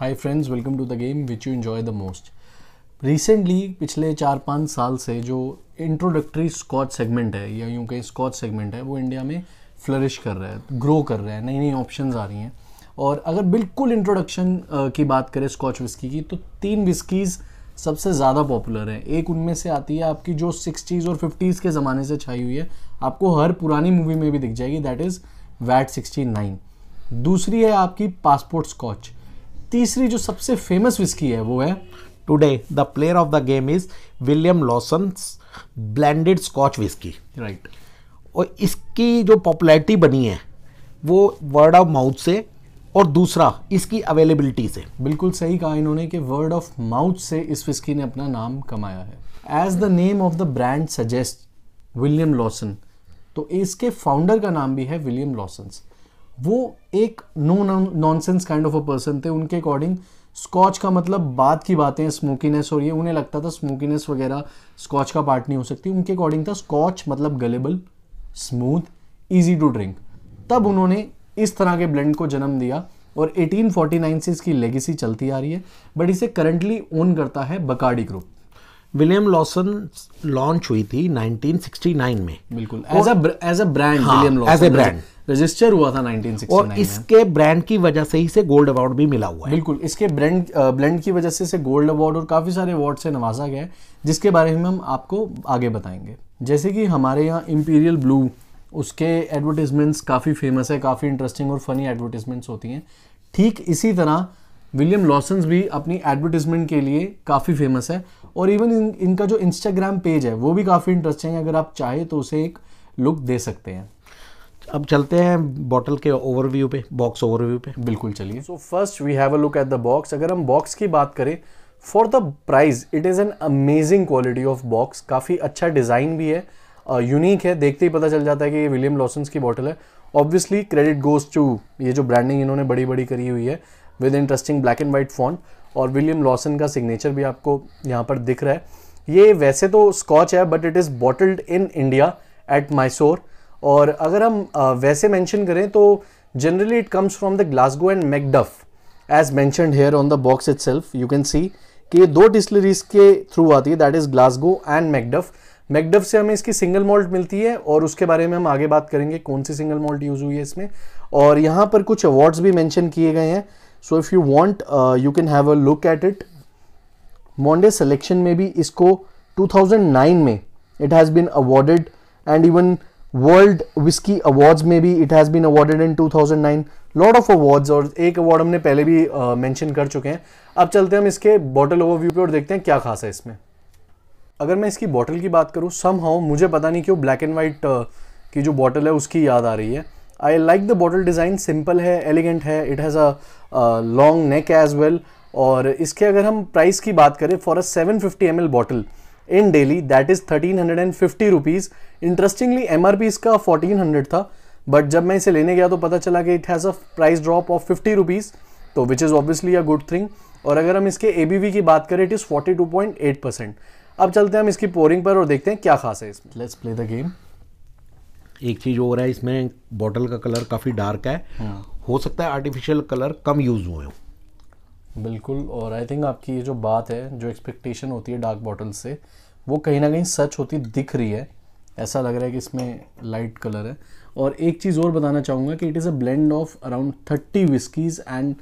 Hi friends welcome to the game which you enjoy the most recently पिछले चार पाँच साल से जो इंट्रोडक्टरी स्कॉच सेगमेंट है या यूँ कहीं स्कॉच सेगमेंट है वो इंडिया में फ्लरिश कर रहा है ग्रो कर रहा है नई नई ऑप्शंस आ रही हैं और अगर बिल्कुल इंट्रोडक्शन की बात करें स्कॉच विस्की की तो तीन विस्कीज़ सबसे ज़्यादा पॉपुलर हैं एक उनमें से आती है आपकी जो सिक्सटीज़ और फिफ्टीज़ के ज़माने से छाई हुई है आपको हर पुरानी मूवी में भी दिख जाएगी that is VAT sixty nine दूसरी है आपकी पासपोर्ट स्कॉच तीसरी जो सबसे फेमस विस्की है वो है today the player of the game is William Lawson blended Scotch whisky right और इसकी जो पॉपुलैरिटी बनी है वो वर्ड ऑफ माउथ से और दूसरा इसकी अवेलेबिलिटी से बिल्कुल सही कहा इन्होंने कि वर्ड ऑफ माउथ से इस विस्की ने अपना नाम कमाया है as the name of the brand suggest William Lawson तो इसके फाउंडर का नाम भी है विलियम लॉसन्स वो एक no nonsense kind of a person थे उनके अकॉर्डिंग स्कॉच का मतलब बात की बातें हैं स्मोकीनेस और ये उन्हें लगता था स्मोकीनेस वगैरह स्कॉच का पार्ट नहीं हो सकती उनके अकॉर्डिंग था स्कॉच मतलब gulpable smooth easy to drink तब उन्होंने इस तरह के ब्लेंड को जन्म दिया और 1849 से इसकी लेगेसी चलती आ रही है बट इसे करंटली ओन करता है Bacardi group William Lawson launch हुई थी 1969 में बिल्कुल as a brand William Lawson as a brand register हुआ था 1969 और इसके ब्रांड की वजह से ही से गोल्ड अवार्ड भी मिला हुआ है बिल्कुल इसके ब्रांड ब्लेंड की वजह से गोल्ड अवार्ड और काफ़ी सारे अवार्ड से नवाजा गया है जिसके बारे में हम आपको आगे बताएंगे जैसे कि हमारे यहाँ इम्पीरियल ब्लू उसके एडवर्टीजमेंट्स काफ़ी फेमस है काफ़ी इंटरेस्टिंग और फनी एडवर्टीजमेंट्स होती हैं ठीक इसी तरह विलियम लॉसन्स भी अपनी एडवर्टीजमेंट के लिए काफ़ी फेमस है और इवन इन, इनका जो इंस्टाग्राम पेज है वो भी काफ़ी इंटरेस्टिंग है अगर आप चाहें तो उसे एक लुक दे सकते हैं अब चलते हैं बॉटल के ओवरव्यू पे बॉक्स ओवरव्यू पे बिल्कुल चलिए so first we have a look at the box अगर हम बॉक्स की बात करें for the price it is an amazing quality of box काफ़ी अच्छा डिज़ाइन भी है यूनिक uh, है देखते ही पता चल जाता है कि ये विलियम लॉसन्स की बॉटल है ऑब्वियसली क्रेडिट गोज टू ये जो ब्रांडिंग इन्होंने बड़ी बड़ी करी हुई है with interesting black and white font और विलियम लॉसन का सिग्नेचर भी आपको यहाँ पर दिख रहा है ये वैसे तो स्कॉच है but it is bottled in India at Mysore और अगर हम वैसे मैंशन करें तो it comes from the Glasgow and Macduff as as here on the box itself you can see कि ये दो डिस्लरीज के थ्रू आती है that is Glasgow and Macduff Macduff से हमें इसकी सिंगल मॉल्ट मिलती है और उसके बारे में हम आगे बात करेंगे कौन सी सिंगल मॉल्ट यूज़ हुई है इसमें और यहाँ पर कुछ अवार्ड्स भी मैंशन किए गए हैं so if you want you can have a look at it Monde selection में भी इसको 2009 में it has been awarded and even world whisky awards में भी it has been awarded in 2009 lot of awards और एक अवार्ड हमने पहले भी मेंशन uh, कर चुके हैं अब चलते हैं हम इसके बॉटल ओवरव्यू पे और देखते हैं क्या खास है इसमें अगर मैं इसकी बॉटल की बात करूँ सम हाउ मुझे पता नहीं क्यों ब्लैक एंड वाइट की जो बॉटल है उसकी याद आ रही है I like the bottle design simple है एलिगेंट है it has a long neck as well और इसके अगर हम प्राइस की बात करें for a seven fifty M L bottle in Delhi that is thirteen hundred and fifty rupees interestingly M R P इसका फोर्टीन हंड्रेड था बट जब मैं इसे लेने गया तो पता चला कि it has a price drop of fifty rupees तो which is obviously a good thing और अगर हम इसके ए बी वी की बात करें it is forty two point eight percent अब चलते हैं हम इसकी पोरिंग पर और देखते हैं क्या खास है इसमें लेट्स प्ले द गेम एक चीज़ और है इसमें बॉटल का कलर काफ़ी डार्क है हाँ। हो सकता है आर्टिफिशियल कलर कम यूज़ हुए हो बिल्कुल और आई थिंक आपकी ये जो बात है जो एक्सपेक्टेशन होती है डार्क बॉटल से वो कहीं ना कहीं सच होती दिख रही है ऐसा लग रहा है कि इसमें लाइट कलर है और एक चीज़ और बताना चाहूँगा कि it is a blend of around thirty whiskies and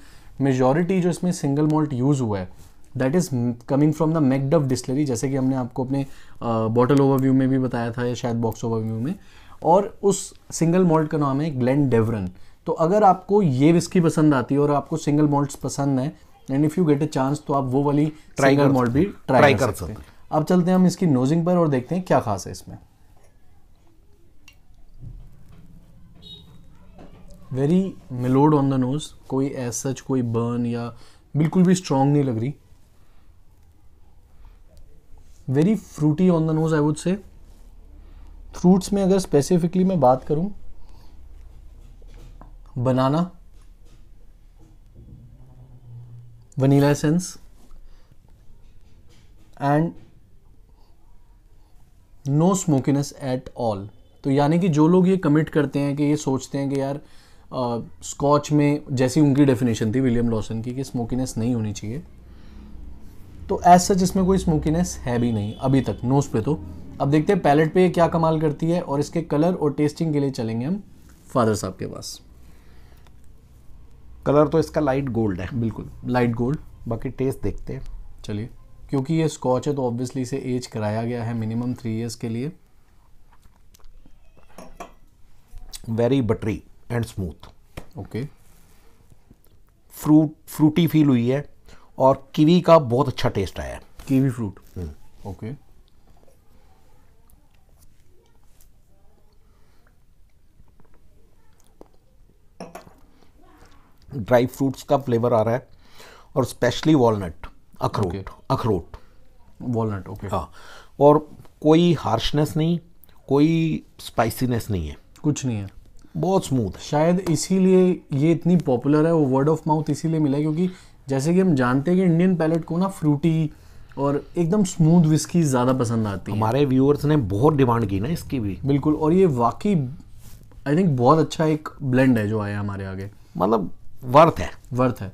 majority जो इसमें सिंगल मॉल्ट यूज़ हुआ है that is coming from the Macduff distillery जैसे कि हमने आपको अपने बॉटल ओवरव्यू में भी बताया था या शायद बॉक्स ओवरव्यू में और उस सिंगल मॉल्ट का नाम है ग्लैंड डेवरन तो अगर आपको ये विस्की पसंद आती है और आपको सिंगल मॉल्ट पसंद है and if you get a chance तो आप वो वाली ट्राइगर मॉल्ट भी ट्राई, कर, सकते हैं अब चलते हैं हम इसकी नोजिंग पर और देखते हैं क्या खास है इसमें very mellowed on the nose कोई एज सच कोई बर्न या बिल्कुल भी स्ट्रांग नहीं लग रही very fruity on the nose I would say fruits में अगर स्पेसिफिकली मैं बात करूं banana vanilla sense and no smokiness at all तो यानी कि जो लोग ये कमिट करते हैं कि ये सोचते हैं कि यार स्कॉच में जैसी उनकी डेफिनेशन थी विलियम लॉसन की कि स्मोकीनेस नहीं होनी चाहिए तो एज सच इसमें कोई स्मोकीनेस है भी नहीं अभी तक नोज़ पे तो अब देखते हैं पैलेट पे ये क्या कमाल करती है और इसके कलर और टेस्टिंग के लिए चलेंगे हम फादर साहब के पास कलर तो इसका लाइट गोल्ड है बिल्कुल लाइट गोल्ड बाकी टेस्ट देखते हैं चलिए क्योंकि ये स्कॉच है तो ऑब्वियसली इसे एज कराया गया है मिनिमम थ्री ईयर्स के लिए very buttery and smooth okay fruit fruity feel हुई है और कीवी का बहुत अच्छा टेस्ट आया kiwi fruit okay dry fruits का फ्लेवर आ रहा है और स्पेशली वॉलनट अखरोट okay. अखरोट वॉलनट ओके हाँ और कोई हार्शनेस नहीं कोई स्पाइसीनेस नहीं है कुछ नहीं है बहुत स्मूथ शायद इसीलिए ये इतनी पॉपुलर है वो वर्ड ऑफ माउथ इसीलिए मिला है क्योंकि जैसे कि हम जानते हैं कि इंडियन पैलेट को ना फ्रूटी और एकदम स्मूथ विस्की ज़्यादा पसंद आती है हमारे व्यूअर्स ने बहुत डिमांड की ना इसकी भी बिल्कुल और ये वाकई आई थिंक बहुत अच्छा एक ब्लेंड है जो आया हमारे आगे मतलब वर्थ है वर्थ है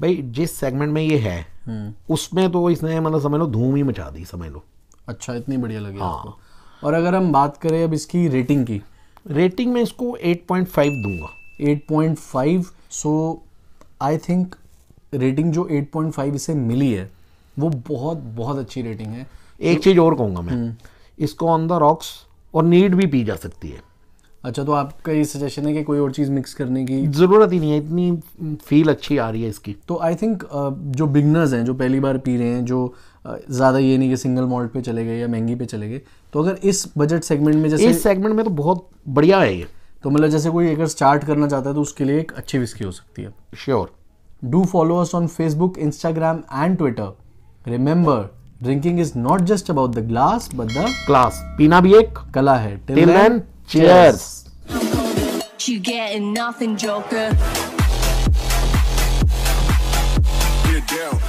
भाई जिस सेगमेंट में ये है हम्म। उसमें तो इसने मतलब समझ लो धूम ही मचा दी समझ लो अच्छा इतनी बढ़िया लगी हाँ। और अगर हम बात करें अब इसकी रेटिंग की रेटिंग में इसको 8.5 दूंगा 8.5 सो आई थिंक रेटिंग जो 8.5 इसे मिली है वो बहुत बहुत अच्छी रेटिंग है एक चीज़ और कहूँगा मैं हम्म। इसको ऑन द रॉक्स और नीड भी पी जा सकती है अच्छा तो आपका ये सजेशन है कि कोई और चीज़ मिक्स करने की ज़रूरत ही नहीं है इतनी फील अच्छी आ रही है इसकी तो आई थिंक uh, जो बिगनर्स हैं जो पहली बार पी रहे हैं जो uh, ज़्यादा ये नहीं कि सिंगल मॉल्ट पे चले गए या महंगी पे चले गए तो अगर इस बजट सेगमेंट में जैसे इस सेगमेंट में तो बहुत बढ़िया है ये तो मतलब जैसे कोई अगर स्टार्ट करना चाहता है तो उसके लिए एक अच्छी विस्की हो सकती है sure sure. Do follow us on Facebook, Instagram and Twitter. Remember, drinking is not just about the glass but the class. Pina bhi ek kala hai. Till, Till then, then, cheers. You get nothing, Joker. Get down.